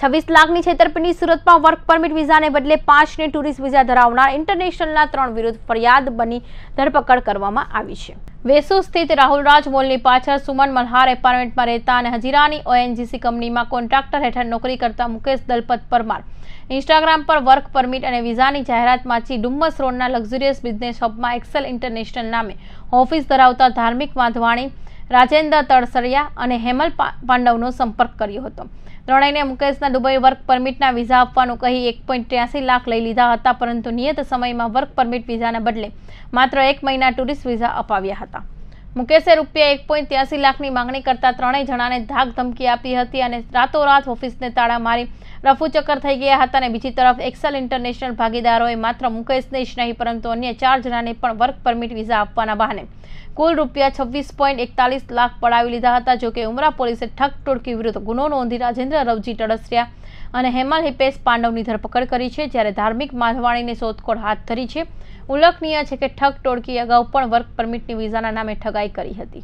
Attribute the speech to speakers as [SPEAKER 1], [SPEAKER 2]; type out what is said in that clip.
[SPEAKER 1] છવ્વીસ લાખની છેતરપિંડી સુરતમાં વર્ક પરમિટ વિઝાને બદલે પાંચને ટુરિસ્ટ વિઝા ધરાવનાર ઇન્ટરનેશનલના ત્રણ વિરુદ્ધ ફરિયાદ બની ધરપકડ કરવામાં આવી છે વેસુ સ્થિત રાહુલ રાજ મોલની પાછળ સુમન મલ્હાર એપાર્ટમેન્ટમાં રહેતા અને હજીરાની ઓએનજીસી કંપનીમાં કોન્ટ્રાક્ટર હેઠળ નોકરી કરતા મુકેશ દલપત પરમાર ઇન્સ્ટાગ્રામ પર વર્ક પરમિટ અને વિઝાની જાહેરાતમાંથી ડુમ્મસ રોડના લક્ઝુરિયસ બિઝનેસ હબમાં એક્સેલ ઇન્ટરનેશનલ નામે ઓફિસ ધરાવતા ધાર્મિક વાંધવાણી રાજેન્દ્ર તળસરિયા અને હેમલ પાંડવનો સંપર્ક કર્યો હતો ત્રણેયને મુકેશના દુબઈ વર્ક પરમિટના વિઝા આપવાનું કહી એક પોઈન્ટ ત્યાસી લાખ લઈ લીધા હતા પરંતુ નિયત સમયમાં વર્ક પરમિટ વિઝાના બદલે માત્ર એક મહિના ટુરિસ્ટ વિઝા અપાવ્યા હતા મુકેશે રૂપિયા એક પોઈન્ટ ત્યાસી લાખની માંગણી કરતા ત્રણેય જણાને ધાક ધમકી આપી હતી અને રાતોરાત ઓફિસને તાળા મારી રફુચક્કર થઈ ગયા હતા અને બીજી તરફ એક્સેલ ઇન્ટરનેશનલ ભાગીદારોએ માત્ર મુકેશને જ નહીં પરંતુ અન્ય ચાર જણાને પણ વર્ક પરમિટ વિઝા આપવાના બહાને કુલ રૂપિયા છવ્વીસ પોઈન્ટ એકતાલીસ લાખ પડાવી લીધા હતા જોકે ઉમરા પોલીસે ઠગ ટોળકી વિરુદ્ધ ગુનો નોંધી રાજેન્દ્ર રવજી ટળસિયા અને હેમાલ હિપેશ પાંડવની ધરપકડ કરી છે જ્યારે ધાર્મિક માધવાણીને શોધખોળ હાથ ધરી છે ઉલ્લેખનીય છે કે ઠગ ટોળકી અગાઉ પણ વર્ક પરમિટની વિઝાના નામે ઠગાઈ કરી હતી